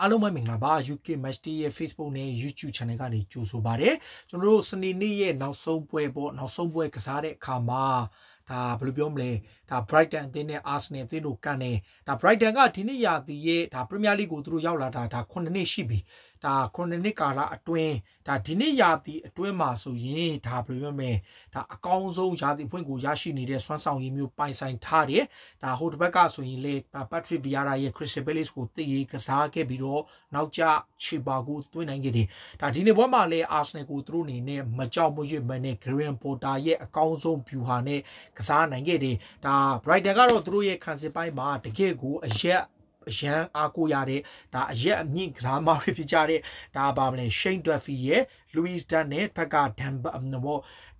အားလုံးပဲမင်္ဂလာပါ UK Match Day ရဲ့ Facebook နဲ့ YouTube Channel ကနေကြိုဆိုပါရစေကျွန်တော်တို့စနေနေ့ရဲ့နောက်ဆုံးပွဲပေါ့နောက်ဆုံးပွဲကစားတဲ့အခါမှာဒါဘယ်လိုပြောမလဲဒါ Brighton အသင်းနဲ့ Arsenal အသင်းတို့ကန်နေဒါ Brighton ကဒီနေ့ရာသီရဲ့ဒါ Premier League ကိုသူတို့ရောက်လာတာဒါ9နှစ်ရှိပြီဒါခုနှစ်နှစ်ကာလအတွင်းဒါဒီနှစ်ရာသီအတွင်းမှာဆိုရင်ဒါဘယ်လိုမှမဒါအကောင်းဆုံးရာသီဖွင့်ကိုရရှိနေတဲ့စွမ်းဆောင်ရည်မျိုးပိုင်ဆိုင်ထားတယ်ဒါဟိုတစ်ဘက်ကဆိုရင်လေ Patrick Vieira ရဲ့ Crystal Palace ကိုတည်ရေးကစားခဲ့ပြီးတော့နောက်ကျချီပါကိုသွင်းနိုင်ခဲ့တယ်ဒါဒီနေ့ပွဲမှာလည်း Arsenal ကိုသူတို့အနေနဲ့မကြောက်မရွံ့မနဲ့ Graham Potter ရဲ့အကောင်းဆုံးဗျူဟာနဲ့ကစားနိုင်ခဲ့တယ်ဒါ Brighton ကတော့သူတို့ရဲ့ခံစစ်ပိုင်းမှာတကယ့်ကိုအရက်အရန်အားကိုရတဲ့ဒါအရက်အမြင့်ကစားမတွေဖြစ်ကြတဲ့ဒါဘာမလဲရှိန်ဒွက်ဖီရဲ့လူးစ်ဒန်နဲ့ဘက်ကဒန်ဘော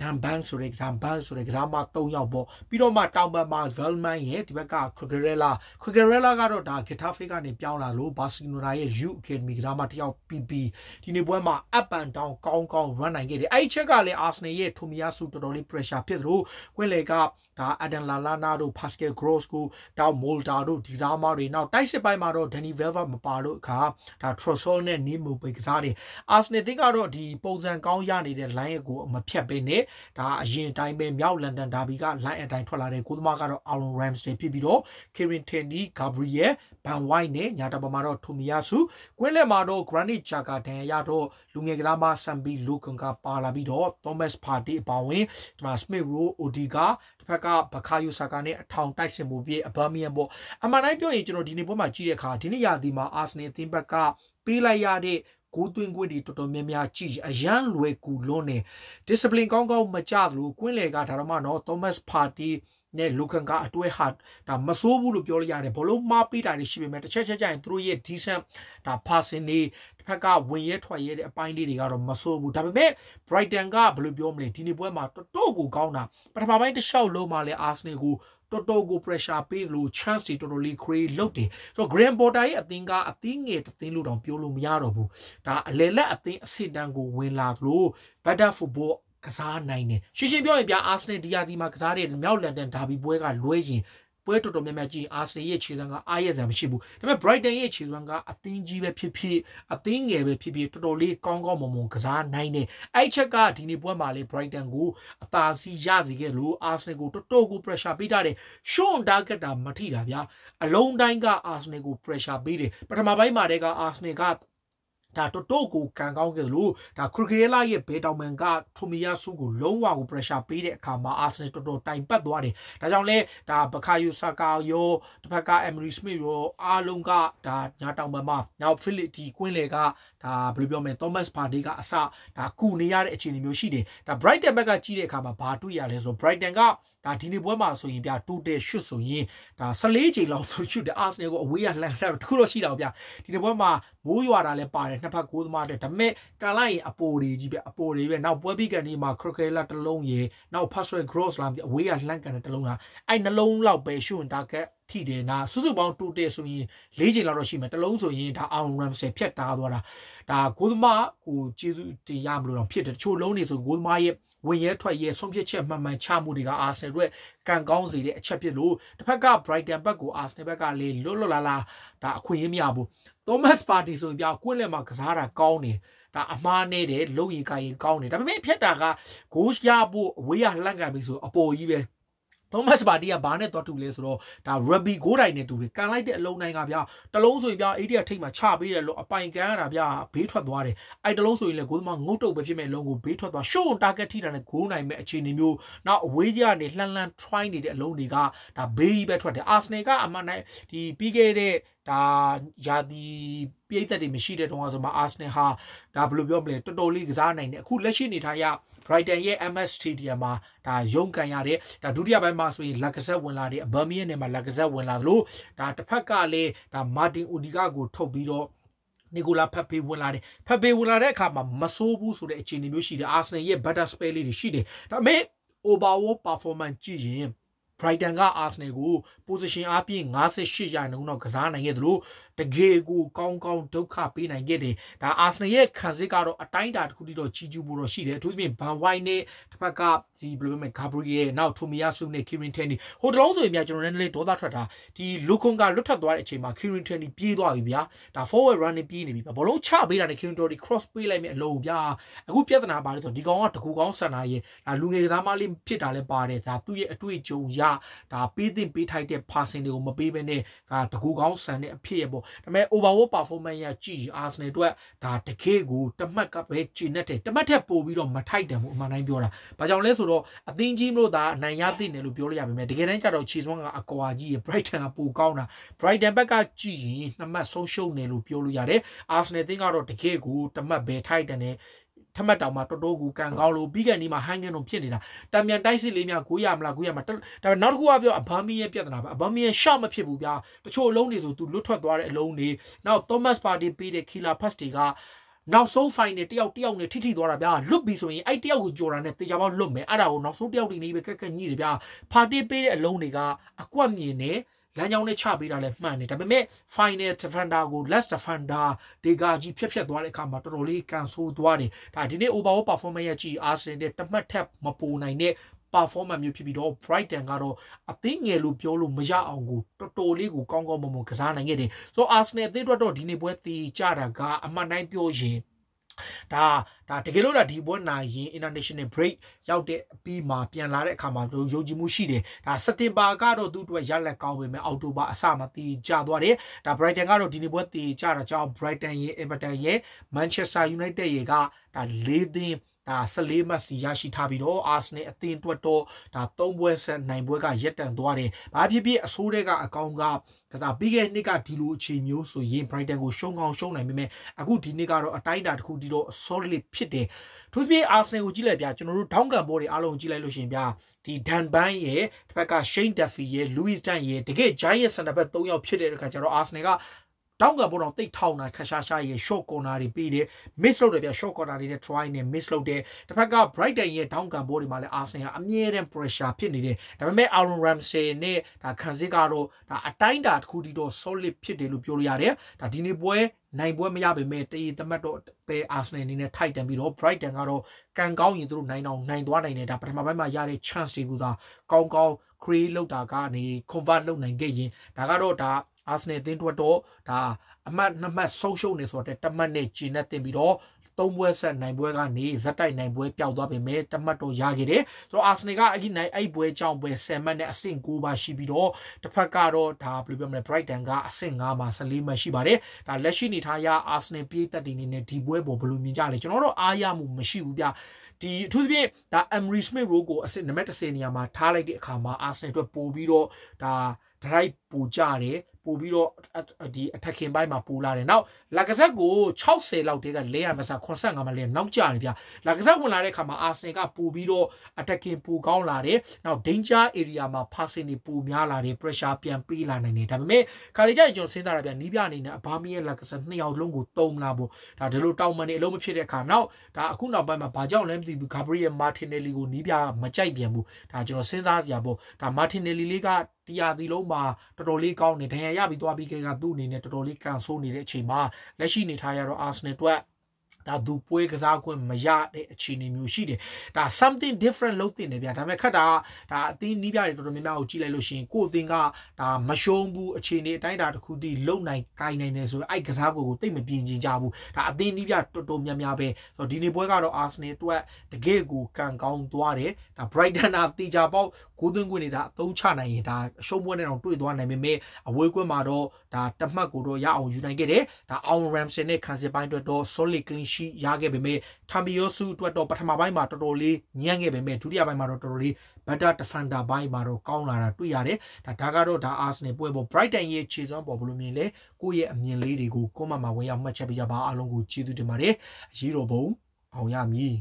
ဒန်ဘန်ဆိုတဲ့ကစားဘန်ဆိုတဲ့ကစားမ၃ယောက်ပေါ့ပြီးတော့မှတောင်ဘက်မှာဗယ်မန်ရဲ့ဒီဘက်ကခွဂရဲလာခွဂရဲလာကတော့ဒါဂီတာဖေးကနေပြောင်းလာလို့ဘာစီလိုနာရဲ့ U Academy ကစားမတစ်ယောက် PP ဒီနေ့ပွဲမှာ up and down ကောင်းကောင်း run နိုင်ခဲ့တယ်အဲ့ဒီချက်ကလည်း Arsenal ရဲ့ထိုမီယာစုတော်တော်လေး pressure ဖြစ်သလိုကွင်းလေကဒါ Adam Lallana တို့ Pascal Gross ကိုတောင် Molder တို့ဒီစားမတွေနောက်တိုက်စစ်ပိုင်းမှာတော့ Danny Velva မပါလို့အခါဒါ Trossard နဲ့ Nemo ပဲကစားတယ် Arsenal သင်းကတော့ဒီပုံစံကောင်းရနေတဲ့ line ကိုမဖြတ်ပေးနဲ့ဒါအရင်တိုင်းပဲမြောက်လန်ဒန်ဒါဘီက line အတိုင်းထွက်လာတဲ့ကိုသမားကတော့ Aaron Ramsdale ဖြစ်ပြီးတော့ Kieran Tierney Gabriel Van White နဲ့ညာတပ်ပေါ်မှာတော့ Tomiyasu ကွင်းလက်မှာတော့ Granit Xhaka ဒဏ်ရာရတော့လူငယ်ကစားမ Sambi Lokon ကပါလာပြီးတော့ Thomas Partey အပါအဝင်ဒီမှာ Smith Rowe Odiga တစ်ဖက်ကဘကာယိုဆာကာနဲ့အထောင်တိုက်ဆင်မှုပြအဘာမီယန်ပေါ့အမှန်တိုင်းပြောရင်ကျွန်တော်ဒီနေ့ပွဲမှာကြည့်တဲ့အခါဒီနေ့ရာသီမှာအာဆင်နယ်အသင်းဘက်ကပေးလိုက်ရတဲ့ကိုသွင်းကွင်းတွေတော်တော်များများကြည့်အရန်လွယ်ကူလွန်းနေ discipline ကောင်းကောင်းမကြသလိုကွင်းလေကဒါတော့မှနော် Thomas Party နဲ့လူကန်ကအတွဲဟာဒါမဆိုးဘူးလို့ပြောလို့ရတယ်ဘလို့မှားပေးတာတွေရှိပေမဲ့တစ်ချက်ချက်ကြရင်သူတို့ရဲ့ decent ဒါ passing တွေတစ်ဖက်ကဝင်ရဲထွက်ရဲတဲ့အပိုင်းလေးတွေကတော့မဆိုးဘူးဒါပေမဲ့ Brighton ကဘယ်လိုပြောမလဲဒီနေ့ပွဲမှာတော်တော်ကိုကောင်းတာပထမပိုင်းတစ်လျှောက်လုံးမှာလဲ Arsenal ကိုတော်တော်ကို pressure ပေးလို့ chance တွေတော်တော်လေး create လုပ်တယ်ဆိုတော့ grand border ရဲ့အသင်းကအသင်းငယ်တစ်သင်းလို့တောင်ပြောလို့မရတော့ဘူးဒါအလေလက်အသင်းအစစ်တမ်းကိုဝင်လာလို့ better football ကစားနိုင်တယ်ရှင်းရှင်းပြောရင်ပြအာဆနယ်ဒီယာဒီမှာကစားတဲ့မြောက်လန်ဒန်ဒါဘီပွဲကလွဲရင်ပွဲတော်တော်များများကြည့်ရင် Arsenal ရဲ့ခြေစွမ်းကအားရစရာမရှိဘူးဒါပေမဲ့ Brighton ရဲ့ခြေစွမ်းကအသင်းကြီးပဲဖြစ်ဖြစ်အသင်းငယ်ပဲဖြစ်ဖြစ်တော်တော်လေးကောင်းကောင်းမွန်မွန်ကစားနိုင်တယ်အဲ့ချက်ကဒီနေ့ပွဲမှာလေ Brighton ကိုအသာစီးရစေခဲ့လို့ Arsenal ကိုတော်တော်ကို pressure ပေးထားတယ် Sean Target တာမထိတာဗျာအလုံးတိုင်းက Arsenal ကို pressure ပေးတယ်ပထမပိုင်းမှာတည်းက Arsenal ကဒါတော်တော်ကိုကံကောင်းခဲ့လို့ဒါခရကရလာရဲ့ဘေတောင်မန်ကထိုမီယာဆူကိုလုံးဝကို pressure ပေးတဲ့အခါမှာအာဆင်နယ်တော်တော်တိုင်ပတ်သွားတယ်ဒါကြောင့်လဲဒါဘခါယူဆာကာရောတစ်ဖက်က Emery Smith ရောအားလုံးကဒါညာတောင်ပံမှာနောက် Philip D ကွင်းလေကဒါဘယ်လိုပြောမလဲ Thomas Partey ကအစဒါကူနေရတဲ့အခြေအနေမျိုးရှိတယ်ဒါ Brighton ဘက်ကကြည့်တဲ့အခါမှာဘာတွေ့ရလဲဆို Brighton ကဒါဒီနေ့ပွဲမှာဆိုရင်ဗျာတိုးတဲ့ရှွတ်ဆိုရင်ဒါ14ချိန်လောက်ဆိုရှွတ်တယ်အာဆနယ်ကိုအဝေးရလှမ်းလှမ်းတခုတော့ရှိတာဗျာဒီနေ့ပွဲမှာမိုးရွာတာလည်းပါတယ်နှစ်ဖက်ကိုးသမားတဲ့ဒါပေမဲ့ကန်လိုက်ရင်အပိုတွေကြီးပဲအပိုတွေပဲနောက်ပွဲပြီးကန်ဒီမှာခရခဲလာတစ်လုံးရေနောက် password gross လာပြီးအဝေးရလှမ်းကန်တဲ့တစ်လုံးလာအဲ့နှလုံးလောက်ပဲရှွတ်ဝင် target ထိတယ်နာစုစုပေါင်းတူတယ်ဆိုရင်၄ချိန်လောက်တော့ရှိမယ်တလုံးဆိုရင်ဒါအောင် Ramsey ဖြတ်တားသွားတာဒါဂိုးသမားကိုကျေးဇူးတင်ရမလို့တော့ဖြစ်တယ်တချို့လုံးနေဆိုဂိုးသမားရဲ့ဝင်ရဲထွက်ရဲဆုံးဖြတ်ချက်မှန်မှန်ချမှုတွေကအာဆင်နယ်အတွက်ကံကောင်းစေတဲ့အချက်ဖြစ်လို့တစ်ဖက်က Brighton ဘက်ကိုအာဆင်နယ်ဘက်ကလေလွတ်လွတ်လာလာဒါအခွင့်အရေးမရဘူး Thomas Partey ဆိုရင်ပြကွင်းလက်မှာကစားတာကောင်းတယ်ဒါအမားနဲ့တဲ့လုံရင်ကရင်ကောင်းတယ်ဒါပေမဲ့ဖြတ်တာကဂိုးရဖို့အဝေးရလှန့်ကန်ပြီဆိုအပေါ်ကြီးပဲ Thomas Partey ကဘာနဲ့သွားတူလဲဆိုတော့ဒါ rugby ဂိုးတိုင်နဲ့တူတယ်ကန်လိုက်တဲ့အလုံးနိုင်ကဗျာတလုံးဆိုရင်ဗျာ AD ထိတ်မှာချပေးတယ်လို့အပိုင်ကန်ရတာဗျာဘေးထွက်သွားတယ်အဲ့တလုံးဆိုရင်လည်းဂိုးသမားငုတ်တုတ်ပဲဖြစ်မဲ့လုံးကိုဘေးထွက်သွား show on target ထိတာနဲ့ဂိုးနိုင်မဲ့အခြေအနေမျိုးနောက်အဝေးကြီးကနေလှန်လှန် try နေတဲ့အလုံးတွေကဒါဘေးကြီးပဲထွက်တယ် Arsenal ကအမှန်တမ်းဒီပြီးခဲ့တဲ့ဒါယာတီပြိသက်တွေမရှိတဲ့တုန်းကဆိုမှအာဆနယ်ဟာဒါဘယ်လိုပြောမလဲတော်တော်လေးကစားနိုင်တယ်အခုလက်ရှိအနေထားရ Brighton ရဲ့ MS Stadium မှာဒါရုံးကန်ရတဲ့ဒါဒုတိယပိုင်းမှာဆိုရင်လက်ကဆက်ဝင်လာတဲ့ Birmingham နယ်မှာလက်ကဆက်ဝင်လာသလိုဒါတစ်ဖက်ကလည်းဒါ Martin Odegaard ကို ထုတ်ပြီးတော့နီကိုလာဖက်ဖေးဝင်လာတယ်ဖက်ဖေးဝင်လာတဲ့အခါမှာမဆိုးဘူးဆိုတဲ့အခြေအနေမျိုးရှိတယ်အာဆနယ်ရဲ့ better spell လေးတွေရှိတယ်ဒါပေမဲ့ overall performance ကြည့်ရင် Brighton က Arsenal ကို position အပြည့်58ရာနှုန်းတော့ကစားနိုင်ခဲ့သလိုတကယ်ကိုကောင်းကောင်းဒုက္ခပေးနိုင်ခဲ့တယ်။ဒါ Arsenal ရဲ့ခံစစ်ကတော့အတိုင်းအတာတစ်ခုတည်းတော့ကြီးကျူးဖို့တော့ရှိတယ်။အထူးသဖြင့် Van White နဲ့တစ်ဖက်ကဒီဘယ်လိုမှ Gabriel နောက် Tomiyasu နဲ့ Kieran Tierney ဟိုတလုံးဆိုရင်များကျွန်တော်လည်းဒေါသထွက်တာဒီလုခွန်ကလွတ်ထွက်သွားတဲ့အချိန်မှာ Kieran Tierney ပြေးသွားပြီဗျာ။ဒါ forward running ပြေးနေပြီ။ဘောလုံးချပေးတာနဲ့ Kieran Tierney cross ပေးလိုက်မယ်အလုံးဗျာ။အခုပြဿနာပါလေဆိုဒီကောင်ကတကူကောင်းဆန်တာရဲ့ဒါလူငယ်ကစားမလေးဖြစ်တာလည်းပါတယ်။ဒါသူ့ရဲ့အတွေ့အကြုံရဒါပေးသင့်ပေးထိုက်တဲ့ passing တွေကိုမပေးဘဲနဲ့ဒါတကူကောင်းဆန်တဲ့အဖြစ်ရပေါ့ဒါပေမဲ့ overall performance ရကြည့် Arsenal အတွက်ဒါတကယ့်ကိုတမတ်ကပဲကျင့်တဲ့တမတ်ထက်ပိုပြီးတော့မထိုက်တယ်ဘူးအမှန်တိုင်းပြောတာဘာကြောင့်လဲဆိုတော့အသင်းကြီးမျိုးသားအနိုင်ရသိတယ်လို့ပြောလို့ရပါမယ်တကယ်တမ်းကျတော့ခြေစွမ်းကအကွာကြီးရ Brighton ကပိုကောင်းတာ Brighton ဘက်ကကြည့်ရင်နှစ်မှတ်ဆုံးရှုံးတယ်လို့ပြောလို့ရတယ် Arsenal သင်းကတော့တကယ့်ကိုတမတ်ပဲထိုက်တယ်ထမတ်တောင်မှာတော်တော်ကိုကန်ကောင်းလို့ပြီးကန်ဒီမှာဟန်ကန်တို့ဖြစ်နေတာတံမြန်တိုက်စစ်လေးများကိုရမလားကိုရမလားဒါပေမဲ့နောက်တစ်ခုကပြောအဘာမီရဲ့ပြဿနာပဲအဘာမီရဲ့ရှော့မဖြစ်ဘူးဗျာတချို့အလုံးတွေဆိုသူလွတ်ထွက်သွားတဲ့အလုံးတွေနောက်သောမတ်ပါတီပေးတဲ့ခီလာဖတ်စတီကနောက်ဆုံး final တယောက်တယောက်နဲ့ထိထိသွားတာဗျာလွတ်ပြီဆိုရင်အဲ့တယောက်ကိုကြော်တာနဲ့တေချာပေါက်လွတ်မယ်အဲ့ဒါကိုနောက်ဆုံးတယောက်တွေနေပဲကက်ကက်ညှိတယ်ဗျာဖာတီပေးတဲ့အလုံးတွေကအကွက်မြင်နေလမ်းကြောင်းနဲ့ချပေးတာလည်းမှန်တယ်ဒါပေမဲ့ final defender ကို last defender ဒေဂါကြီးဖြတ်ဖြတ်သွားတဲ့အခါမှာတော်တော်လေးကန်ဆိုးသွားတယ်ဒါဒီနေ့ overall performance ရကြည့် Arsenal တဲ့တမှတ်ထက်မပိုနိုင်တဲ့ performance မျိုးဖြစ်ပြီးတော့ Brighton ကတော့အသေးငယ်လို့ပြောလို့မရအောင်ကိုတော်တော်လေးကိုကောင်းကောင်းမွန်မွန်ကစားနိုင်ခဲ့တယ်ဆိုတော့ Arsenal အသေးအတွက်တော့ဒီနေ့ပွဲတီကြတာကအမှန်တိုင်းပြောရင်ဒါဒါတကယ်လို့လားဒီပွဲနိုင်ရင် international break ရောက်တဲ့ပြီးမှပြန်လာတဲ့အခါမှာသူယုံကြည်မှုရှိတယ်ဒါစက်တင်ဘာကတော့သူ့အတွက်ရလက်ကောင်းပဲမယ်အောက်တိုဘာအစမှာတည်ကြသွားတယ်ဒါ Brighton ကတော့ဒီနေ့ပွဲတည်ကြတာကြောင့် Brighton ရဲ့ Everton ရဲ့ Manchester United ရဲ့ကဒါ၄သင်းဒါ14မှတ်စီရရှိထားပြီးတော့အာဆနယ်အသင်းအတွက်တော့ဒါ3ပွဲဆက်နိုင်ပွဲကရပ်တန့်သွားတယ်။ဘာဖြစ်ဖြစ်အဆိုးတွေကအကောင်ကကစားပြီးခဲ့နှစ်ကဒီလိုအခြေမျိုးဆိုရင် Brighton ကိုရှုံးကောင်းရှုံးနိုင်ပေမဲ့အခုဒီနှစ်ကတော့အတိုင်းအတာတစ်ခုတည်းတော့ solid ဖြစ်တယ်။သူပြည့် Arsenal ကိုကြည့်လိုက်ဗျာကျွန်တော်တို့ဒေါင်းကန်ပေါ်တွေအားလုံးကြည့်လိုက်လို့ရှင်ဗျာဒီ Dan Ban ရဲ့တစ်ဖက်က Shane Duffy ရဲ့ Louis Dunk ရဲ့တကယ် Giant center back ၃ယောက်ဖြစ်တဲ့အခါကျတော့ Arsenal ကတောင်းကဘောတော့တိတ်ထောင်တာခရှာရှာရဲ့ short corner တွေပြီးတယ် miss လုပ်တယ်ဗျ short corner တွေနဲ့ try နဲ့ miss လုပ်တယ်တစ်ဖက်က Brighton ရဲ့ down ကဘောတွေမှာလည်း Arsenal ကအမြဲတမ်း pressure ဖြစ်နေတယ်ဒါပေမဲ့ Aaron Ramsey နဲ့ဒါခံစစ်ကတော့ဒါအတိုင်းတာတစ်ခုတည်းတော့ solid ဖြစ်တယ်လို့ပြောလို့ရတယ်ဒါဒီနေ့ပွဲနိုင်ပွဲမရပေမဲ့တရီသမတ်တော့ပဲ Arsenal အနေနဲ့ထိုက်တန်ပြီးတော့ Brighton ကတော့ကံကောင်းရင်သူတို့နိုင်အောင်နိုင်သွားနိုင်တယ်ဒါပထမပိုင်းမှာရတဲ့ chance တွေကသာကောင်းကောင်း create လောက်တာကနေ convert လုပ်နိုင်ခဲ့ရင်ဒါကတော့ဒါအာဆနယ်အသင်းတွက်တော့ဒါအမှတ်နှစ်မှတ်ဆုံးရှုံးနေဆိုတော့တမတ်နဲ့ဂျင်းနဲ့တင်ပြီးတော့သုံးပွဲဆက်နိုင်ပွဲကနေဇက်တိုက်နိုင်ပွဲပျောက်သွားပေမဲ့တမတ်တော့ရခဲ့တယ်ဆိုတော့အာဆနယ်ကအဲ့ဒီနိုင်အဲ့ပွဲကြောင့်ပွဲ10မှတ်နဲ့အဆင့်9ပါရှိပြီးတော့တစ်ဖက်ကတော့ဒါဘယ်လိုပြောမလဲ Brighton ကအဆင့်9မှာ14မှတ်ရှိပါတယ်ဒါလက်ရှိနေထားရအာဆနယ်ပြည်သက်တင်နေတဲ့ဒီပွဲပေါ်ဘယ်လိုမြင်ကြလဲကျွန်တော်တော့အားရမှုမရှိဘူးဗျဒီအထူးသဖြင့်ဒါ Emery Smith Rowe ကိုအဆင့်နံပါတ်10နေရာမှာထားလိုက်တဲ့အခါမှာ Arsenal အတွက်ပို့ပြီးတော့ဒါ drive ပို့ကြတယ်ပို့ပြီးတော့ဒီ attacking ဘိုင်းမှာပို့လာတယ်နောက်လာကဇက်ကို60လောက်တည်းကလဲရမစား85မှာလဲနောက်ကျတယ်ဗျလာကဇက်ဝင်လာတဲ့အခါမှာ Arsenal ကပို့ပြီးတော့ attacking ပို့ကောင်းလာတယ်နောက် danger area မှာ passing တွေပို့များလာတယ် pressure ပြန်ပေးလာနိုင်တယ်ဒါပေမဲ့ခါလေးကျရင်ကျွန်တော်စဉ်းစားတာဗျနီးပြအနေနဲ့အဘာမီရဲ့လာကဇက်နှစ်ယောက်လုံးကိုတုံးလာဖို့ဒါဒီလိုတောင်းပန်နေအလုံးမဖြစ်တဲ့အခါနောက်ဒါအခုနောက်ပိုင်းမှာဘာကြောင့်လဲမသိဘူး Gabriel Martinelli ကိုနီးပြမကြိုက်ပြန်ဘူးဒါကျွန်တော်စဉ်းစားစရာပေါ့ဒါ Martinelli လေးကတရားဒီလုံးမှာတော်တော်လေးကောင်းနေဒဏ်ရာရပြီးသွားပြီးခဲ့ကသူ့အနေနဲ့တော်တော်လေးကန်ဆိုးနေတဲ့အချိန်မှာလက်ရှိနေထားရတော့အာဆင်နယ်အတွက်ဒါသူပွဲကစားခွင့်မရတဲ့အခြေအနေမျိုးရှိတယ်ဒါ something different လုပ်တင်တယ်ဗျာဒါပေမဲ့ခက်တာဒါအသင်းနီးပြတွေတော်တော်များများကိုကြည့်လိုက်လို့ရှိရင်ကိုယ်အသင်းကဒါမရှုံးဘူးအခြေအနေအတိုင်းဒါတစ်ခုတည်းလုံနိုင်ကိုင်နိုင်တယ်ဆိုရင်အဲ့ကစားကိုကိုတိတ်မပြင်းကျင်ကြဘူးဒါအသင်းနီးပြတော်တော်များများပဲဆိုတော့ဒီနေ့ပွဲကတော့ Arsenal အတွက်တကယ့်ကိုကံကောင်းသွားတယ်ဒါ Brighton အတီချာပေါက်ဂိုးသွင်းခွင့်တွေဒါအသုံးချနိုင်ရင်ဒါအရှုံးပွဲနဲ့တော့တွေ့သွားနိုင်ပေမဲ့အဝေးကွင်းမှာတော့ဒါတမှတ်ကိုတော့ရအောင်ယူနိုင်ခဲ့တယ်ဒါ Alan Ramsey နဲ့ Cancel ပိုင်းအတွက်တော့ solid clean ရှိရခဲ့ပေမဲ့တာမီယောစုအတွက်တော့ပထမပိုင်းမှာတော်တော်လေးညံ့ခဲ့ပေမဲ့ဒုတိယပိုင်းမှာတော့တော်တော်လေးဘတ်တာဒဖန်တာပိုင်းမှာတော့ကောင်းလာတာတွေ့ရတယ်ဒါဒါကတော့ဒါအာဆနယ်ပွဲပေါ် Brighton ရဲ့ခြေစွမ်းပေါ်ဘယ်လိုမြင်လဲကိုယ့်ရဲ့အမြင်လေးတွေကို comment မှာဝင်ရောက်မှတ်ချက်ပေးကြပါအားလုံးကိုကျေးဇူးတင်ပါတယ်အရေးတော်ပုံအောင်ရမည်